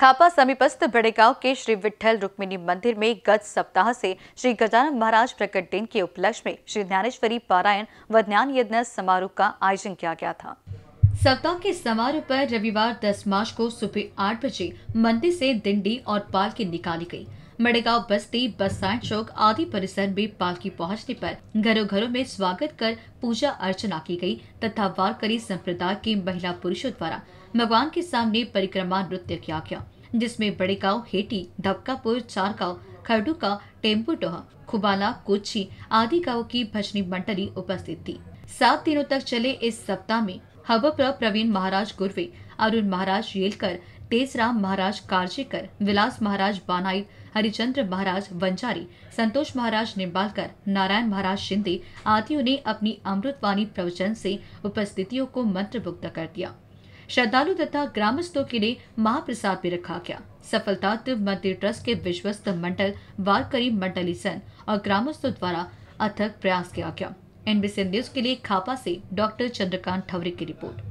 खापा समीपस्थ बड़ेगांव के श्री विठल रुक्मिणी मंदिर में गत सप्ताह से श्री गजानन महाराज प्रकट दिन के उपलक्ष्य में श्री ज्ञानेश्वरी पारायण व ज्ञान यज्ञ समारोह का आयोजन किया गया था सप्ताह के समारोह पर रविवार 10 मार्च को सुबह आठ बजे मंदिर से दिंडी और पालकी निकाली गई मड़गांव बस्ती बस्सा चौक आदि परिसर में पालकी पहुंचने पर घरों घरों में स्वागत कर पूजा अर्चना की गई तथा वारकरी संप्रदाय के महिला पुरुषों द्वारा भगवान के सामने परिक्रमा नृत्य किया गया जिसमें बड़ेगांव हेटी धपकापुर चारगांव खरडुका टेम्पूटोहा खुबाला कोची आदि गाँव की भजनी मंडली उपस्थित थी सात दिनों तक चले इस सप्ताह में हबप प्रवीण महाराज गुरवे अरुण महाराज येलकर तेजराम महाराज कारजेकर विलास महाराज बानाई हरिचंद्र महाराज वंजारी संतोष महाराज निम्बालकर नारायण महाराज शिंदे आदियों ने अपनी अमृतवाणी प्रवचन से उपस्थितियों को मंत्रमुग्ध कर दिया श्रद्धालु तथा ग्रामस्थों के लिए महाप्रसाद भी रखा गया सफलता मंदिर ट्रस्ट के विश्वस्त मंडल वारकरी मंडली सन और ग्रामस्थों द्वारा अथक प्रयास किया गया एनबीसी न्यूज के लिए खापा से डॉक्टर चंद्रकांत ठवरे की रिपोर्ट